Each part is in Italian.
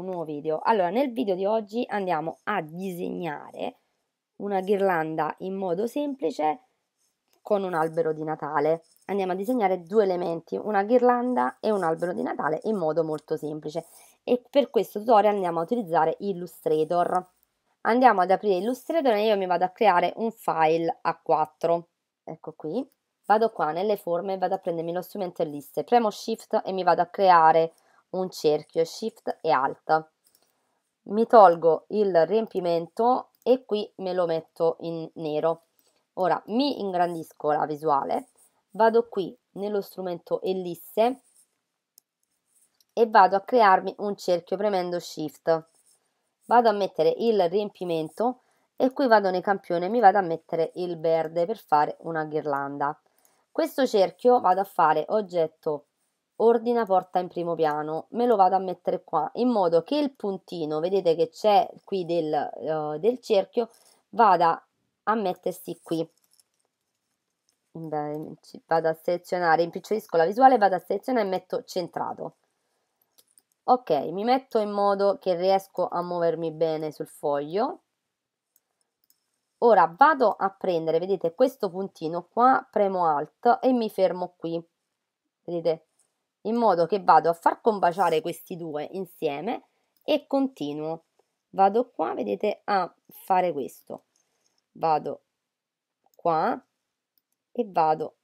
un nuovo video. Allora, nel video di oggi andiamo a disegnare una ghirlanda in modo semplice con un albero di Natale. Andiamo a disegnare due elementi, una ghirlanda e un albero di Natale in modo molto semplice. E per questo tutorial andiamo a utilizzare Illustrator. Andiamo ad aprire Illustrator e io mi vado a creare un file A4. Ecco qui. Vado qua nelle forme, vado a prendermi lo strumento e liste, premo Shift e mi vado a creare un cerchio, shift e alt. Mi tolgo il riempimento e qui me lo metto in nero. Ora mi ingrandisco la visuale, vado qui nello strumento ellisse e vado a crearmi un cerchio premendo shift. Vado a mettere il riempimento e qui vado nei campioni e mi vado a mettere il verde per fare una ghirlanda. Questo cerchio vado a fare oggetto ordina porta in primo piano, me lo vado a mettere qua, in modo che il puntino, vedete che c'è qui del, uh, del, cerchio, vada a mettersi qui. Beh, vado a selezionare, impicciolisco la visuale, vado a selezionare e metto centrato. Ok, mi metto in modo che riesco a muovermi bene sul foglio. Ora vado a prendere, vedete, questo puntino qua, premo Alt e mi fermo qui. Vedete, in modo che vado a far combaciare questi due insieme e continuo. Vado qua, vedete, a fare questo. Vado qua e vado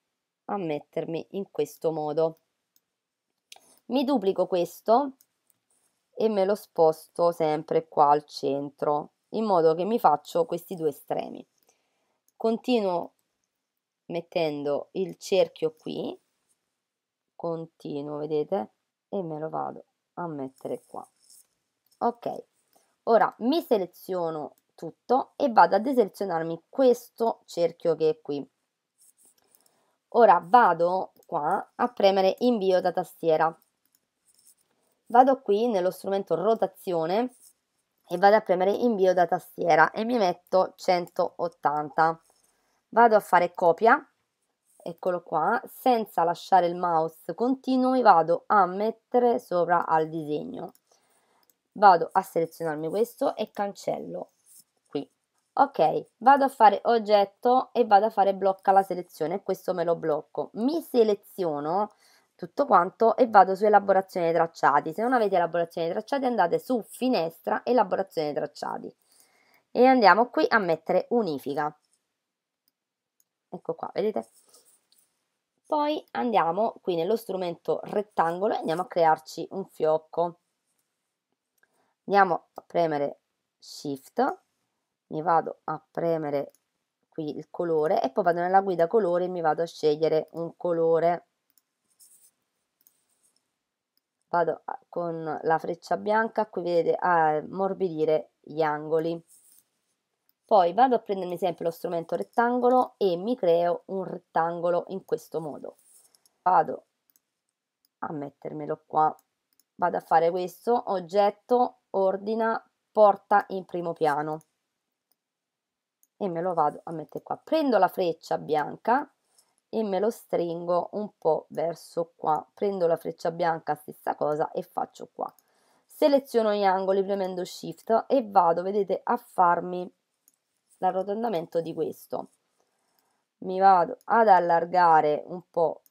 a mettermi in questo modo. Mi duplico questo e me lo sposto sempre qua al centro, in modo che mi faccio questi due estremi. Continuo mettendo il cerchio qui continuo vedete e me lo vado a mettere qua ok ora mi seleziono tutto e vado a deselezionarmi questo cerchio che è qui ora vado qua a premere invio da tastiera vado qui nello strumento rotazione e vado a premere invio da tastiera e mi metto 180 vado a fare copia eccolo qua, senza lasciare il mouse continuo mi vado a mettere sopra al disegno. Vado a selezionarmi questo e cancello qui. Ok, vado a fare oggetto e vado a fare blocca la selezione, questo me lo blocco. Mi seleziono tutto quanto e vado su elaborazione tracciati. Se non avete elaborazione tracciati andate su finestra elaborazione tracciati e andiamo qui a mettere unifica. Ecco qua, vedete? Poi andiamo qui nello strumento rettangolo e andiamo a crearci un fiocco. Andiamo a premere Shift, mi vado a premere qui il colore e poi vado nella guida colore e mi vado a scegliere un colore. Vado con la freccia bianca, qui vedete a morbidire gli angoli. Poi vado a prendermi sempre lo strumento rettangolo e mi creo un rettangolo in questo modo. Vado a mettermelo qua, vado a fare questo, oggetto, ordina, porta in primo piano e me lo vado a mettere qua. Prendo la freccia bianca e me lo stringo un po' verso qua. Prendo la freccia bianca, stessa cosa, e faccio qua. Seleziono gli angoli premendo Shift e vado, vedete, a farmi l'arrotondamento di questo. Mi vado ad allargare un po'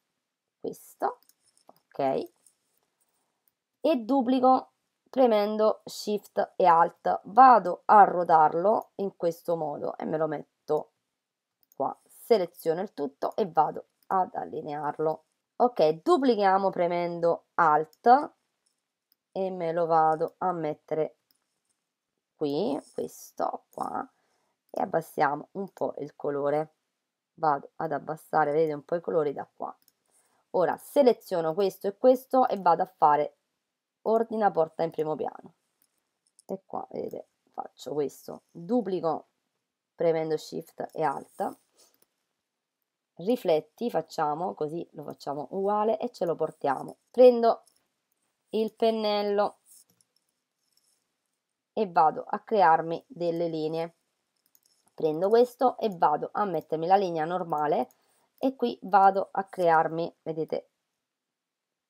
questo, ok? E duplico premendo Shift e Alt. Vado a ruotarlo in questo modo e me lo metto qua. Seleziono il tutto e vado ad allinearlo. Ok, duplichiamo premendo Alt e me lo vado a mettere qui, questo qua e abbassiamo un po' il colore. Vado ad abbassare, vedete un po' i colori da qua. Ora seleziono questo e questo e vado a fare ordina porta in primo piano. E qua, vedete, faccio questo. Duplico premendo Shift e alta, Rifletti, facciamo così, lo facciamo uguale e ce lo portiamo. Prendo il pennello e vado a crearmi delle linee prendo questo e vado a mettermi la linea normale e qui vado a crearmi, vedete,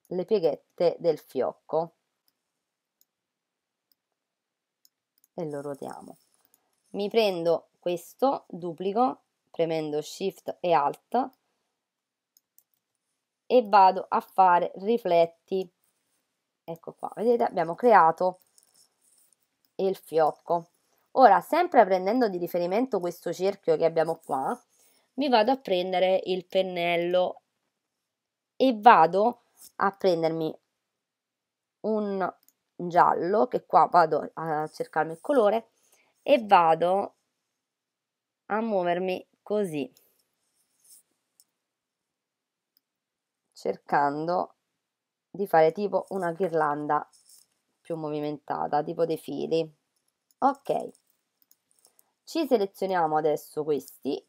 le pieghette del fiocco e lo ruotiamo. Mi prendo questo, duplico, premendo Shift e Alt e vado a fare rifletti. Ecco qua, vedete abbiamo creato il fiocco. Ora, sempre prendendo di riferimento questo cerchio che abbiamo qua, mi vado a prendere il pennello e vado a prendermi un giallo, che qua vado a cercarmi il colore, e vado a muovermi così, cercando di fare tipo una ghirlanda più movimentata, tipo dei fili. Ok, ci selezioniamo adesso questi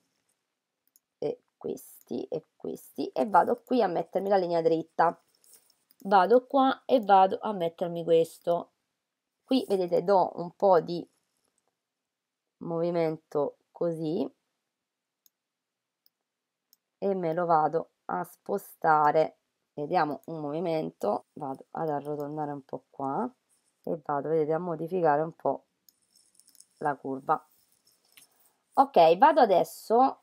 e questi e questi e vado qui a mettermi la linea dritta. Vado qua e vado a mettermi questo. Qui vedete do un po' di movimento così e me lo vado a spostare vediamo un movimento vado ad arrotondare un po' qua e vado vedete a modificare un po' la curva ok vado adesso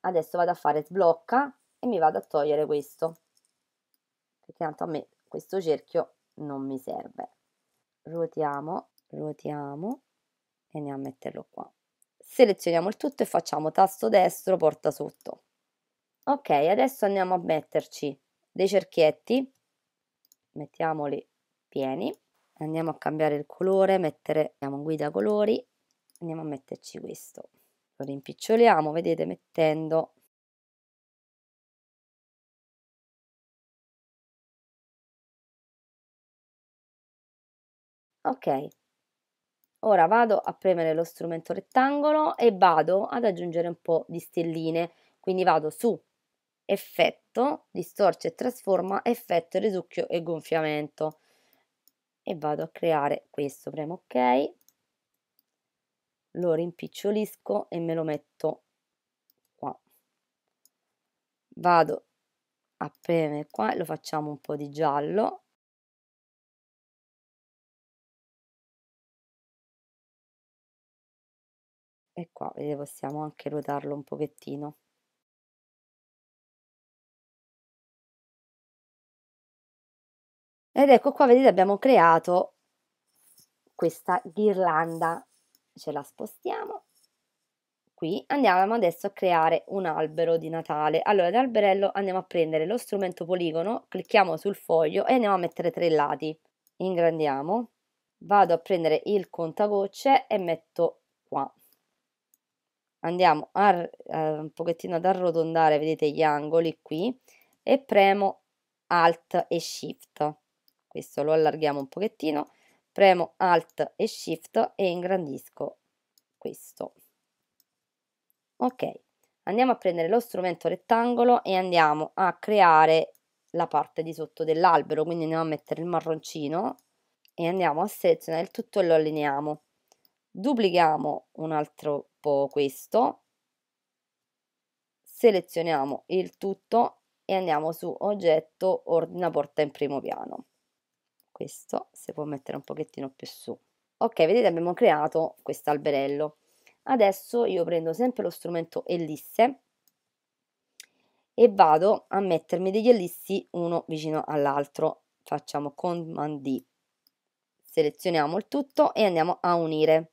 adesso vado a fare sblocca e mi vado a togliere questo perché tanto a me questo cerchio non mi serve ruotiamo ruotiamo e andiamo a metterlo qua selezioniamo il tutto e facciamo tasto destro porta sotto ok adesso andiamo a metterci dei cerchietti mettiamoli pieni andiamo a cambiare il colore mettere andiamo in guida colori andiamo a metterci questo lo rimpiccioliamo, vedete, mettendo ok ora vado a premere lo strumento rettangolo e vado ad aggiungere un po' di stelline quindi vado su effetto distorce e trasforma effetto risucchio e gonfiamento e vado a creare questo premo ok lo rimpicciolisco e me lo metto qua. Vado a premere qua e lo facciamo un po' di giallo. E qua vedete, possiamo anche ruotarlo un pochettino. Ed ecco qua, vedete, abbiamo creato questa ghirlanda ce la spostiamo qui andiamo adesso a creare un albero di Natale allora l'alberello andiamo a prendere lo strumento poligono clicchiamo sul foglio e andiamo a mettere tre lati ingrandiamo vado a prendere il contagocce e metto qua andiamo a, eh, un pochettino ad arrotondare vedete gli angoli qui e premo alt e shift questo lo allarghiamo un pochettino premo Alt e Shift e ingrandisco questo. Ok, andiamo a prendere lo strumento rettangolo e andiamo a creare la parte di sotto dell'albero, quindi andiamo a mettere il marroncino e andiamo a selezionare il tutto e lo allineiamo. Duplichiamo un altro po' questo, selezioniamo il tutto e andiamo su oggetto ordina porta in primo piano questo si può mettere un pochettino più su ok vedete abbiamo creato questo alberello adesso io prendo sempre lo strumento ellisse e vado a mettermi degli ellissi uno vicino all'altro facciamo command D selezioniamo il tutto e andiamo a unire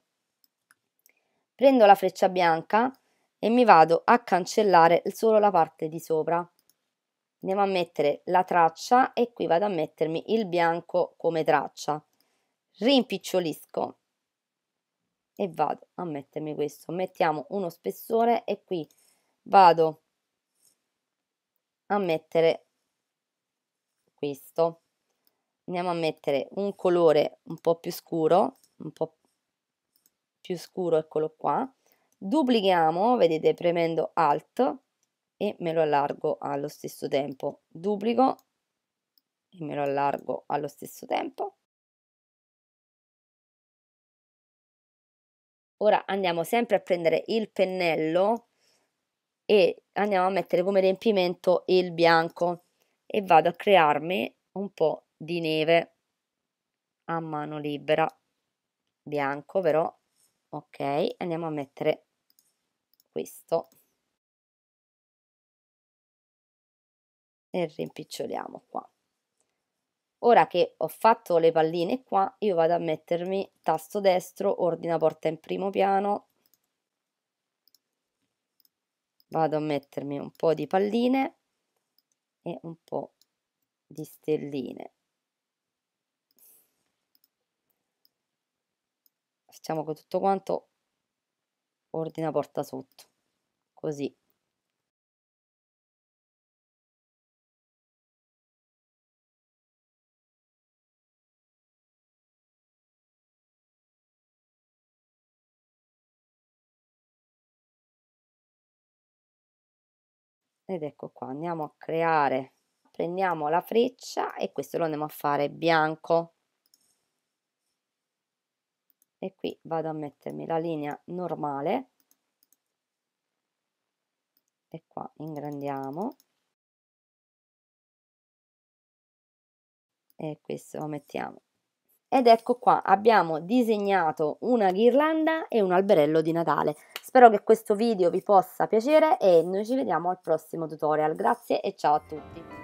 prendo la freccia bianca e mi vado a cancellare solo la parte di sopra andiamo a mettere la traccia e qui vado a mettermi il bianco come traccia rimpicciolisco e vado a mettermi questo mettiamo uno spessore e qui vado a mettere questo andiamo a mettere un colore un po' più scuro un po' più scuro eccolo qua duplichiamo vedete premendo alt e me lo allargo allo stesso tempo duplico e me lo allargo allo stesso tempo ora andiamo sempre a prendere il pennello e andiamo a mettere come riempimento il bianco e vado a crearmi un po' di neve a mano libera bianco però ok andiamo a mettere questo e rimpiccioliamo qua. Ora che ho fatto le palline qua, io vado a mettermi tasto destro, ordina porta in primo piano, vado a mettermi un po' di palline e un po' di stelline. Facciamo che tutto quanto ordina porta sotto, così. ed ecco qua andiamo a creare prendiamo la freccia e questo lo andiamo a fare bianco e qui vado a mettermi la linea normale e qua ingrandiamo e questo lo mettiamo ed ecco qua, abbiamo disegnato una ghirlanda e un alberello di Natale. Spero che questo video vi possa piacere e noi ci vediamo al prossimo tutorial. Grazie e ciao a tutti!